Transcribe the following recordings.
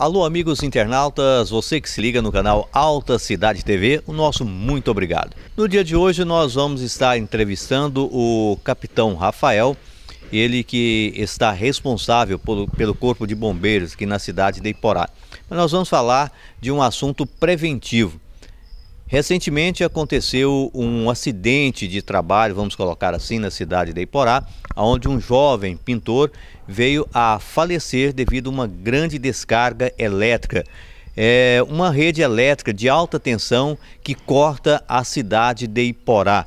Alô, amigos internautas, você que se liga no canal Alta Cidade TV, o nosso muito obrigado. No dia de hoje nós vamos estar entrevistando o capitão Rafael, ele que está responsável pelo, pelo Corpo de Bombeiros aqui na cidade de Iporá. Mas nós vamos falar de um assunto preventivo. Recentemente aconteceu um acidente de trabalho, vamos colocar assim, na cidade de Iporá, onde um jovem pintor veio a falecer devido a uma grande descarga elétrica. É uma rede elétrica de alta tensão que corta a cidade de Iporá.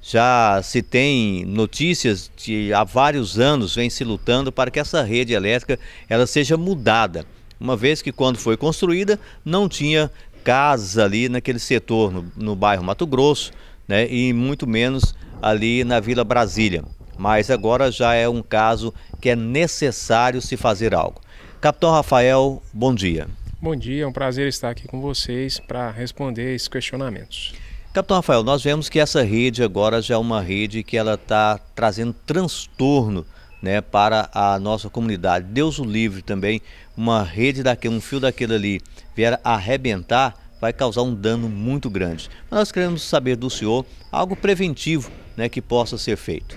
Já se tem notícias de há vários anos vem se lutando para que essa rede elétrica ela seja mudada uma vez que quando foi construída não tinha casa ali naquele setor, no, no bairro Mato Grosso, né, e muito menos ali na Vila Brasília. Mas agora já é um caso que é necessário se fazer algo. Capitão Rafael, bom dia. Bom dia, é um prazer estar aqui com vocês para responder esses questionamentos. Capitão Rafael, nós vemos que essa rede agora já é uma rede que ela está trazendo transtorno né, para a nossa comunidade. Deus o livre também, uma rede daquele, um fio daquele ali vier arrebentar, vai causar um dano muito grande. Mas nós queremos saber do senhor algo preventivo né, que possa ser feito.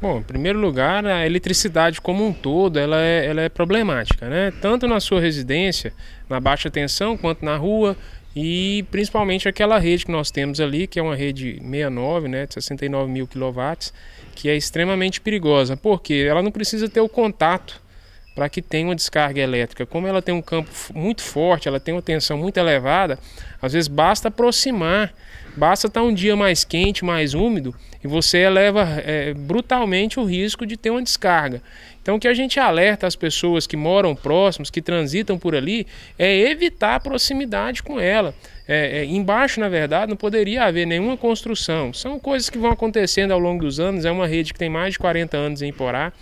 Bom, em primeiro lugar, a eletricidade como um todo, ela é, ela é problemática, né? Tanto na sua residência, na baixa tensão, quanto na rua, e principalmente aquela rede que nós temos ali, que é uma rede 69, né, de 69 mil quilowatts, que é extremamente perigosa, porque ela não precisa ter o contato para que tenha uma descarga elétrica. Como ela tem um campo muito forte, ela tem uma tensão muito elevada, às vezes basta aproximar, basta estar tá um dia mais quente, mais úmido, e você eleva é, brutalmente o risco de ter uma descarga. Então, o que a gente alerta as pessoas que moram próximos, que transitam por ali, é evitar a proximidade com ela. É, é, embaixo, na verdade, não poderia haver nenhuma construção. São coisas que vão acontecendo ao longo dos anos. É uma rede que tem mais de 40 anos em Porá.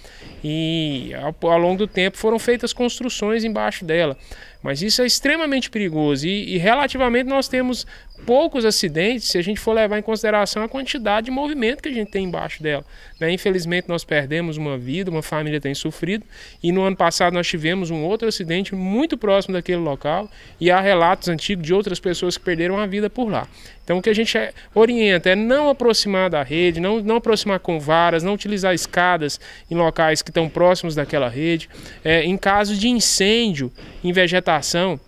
E ao, ao, longo do tempo foram feitas construções embaixo dela. Mas isso é extremamente perigoso e, e relativamente nós temos poucos acidentes se a gente for levar em consideração a quantidade de movimento que a gente tem embaixo dela. Né? Infelizmente nós perdemos uma vida, uma família tem sofrido e no ano passado nós tivemos um outro acidente muito próximo daquele local e há relatos antigos de outras pessoas que perderam a vida por lá. Então o que a gente é, orienta é não aproximar da rede, não, não aproximar com varas, não utilizar escadas em locais que estão próximos daquela rede. É, em caso de incêndio em vegetação,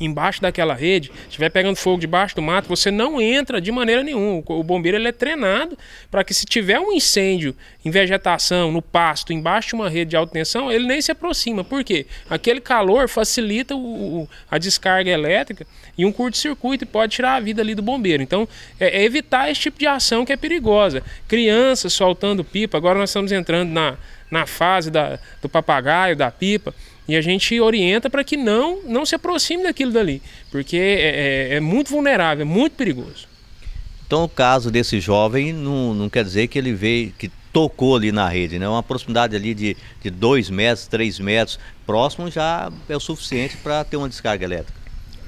embaixo daquela rede, estiver pegando fogo debaixo do mato, você não entra de maneira nenhuma. O bombeiro ele é treinado para que se tiver um incêndio em vegetação, no pasto, embaixo de uma rede de alta tensão, ele nem se aproxima. Por quê? Aquele calor facilita o, o, a descarga elétrica e um curto-circuito pode tirar a vida ali do bombeiro. Então, é, é evitar esse tipo de ação que é perigosa. Crianças soltando pipa, agora nós estamos entrando na, na fase da, do papagaio, da pipa. E a gente orienta para que não, não se aproxime daquilo dali, porque é, é, é muito vulnerável, é muito perigoso. Então o caso desse jovem não, não quer dizer que ele veio, que tocou ali na rede, né? Uma proximidade ali de, de dois metros, três metros próximo já é o suficiente para ter uma descarga elétrica.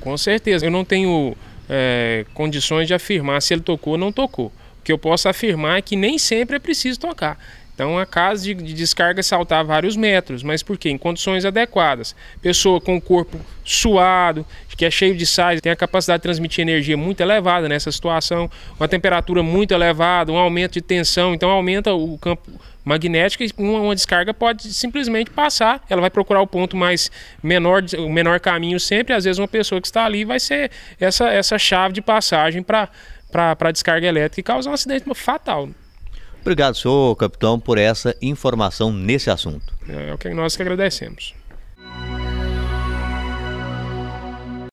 Com certeza. Eu não tenho é, condições de afirmar se ele tocou ou não tocou. O que eu posso afirmar é que nem sempre é preciso tocar. Então a casa de, de descarga saltar vários metros, mas por quê? Em condições adequadas. Pessoa com o corpo suado, que é cheio de sais, tem a capacidade de transmitir energia muito elevada nessa situação, uma temperatura muito elevada, um aumento de tensão, então aumenta o campo magnético e uma, uma descarga pode simplesmente passar, ela vai procurar o ponto mais menor, o menor caminho sempre, às vezes uma pessoa que está ali vai ser essa, essa chave de passagem para a descarga elétrica e causar um acidente fatal. Obrigado, senhor capitão, por essa informação nesse assunto. É, é o que nós que agradecemos.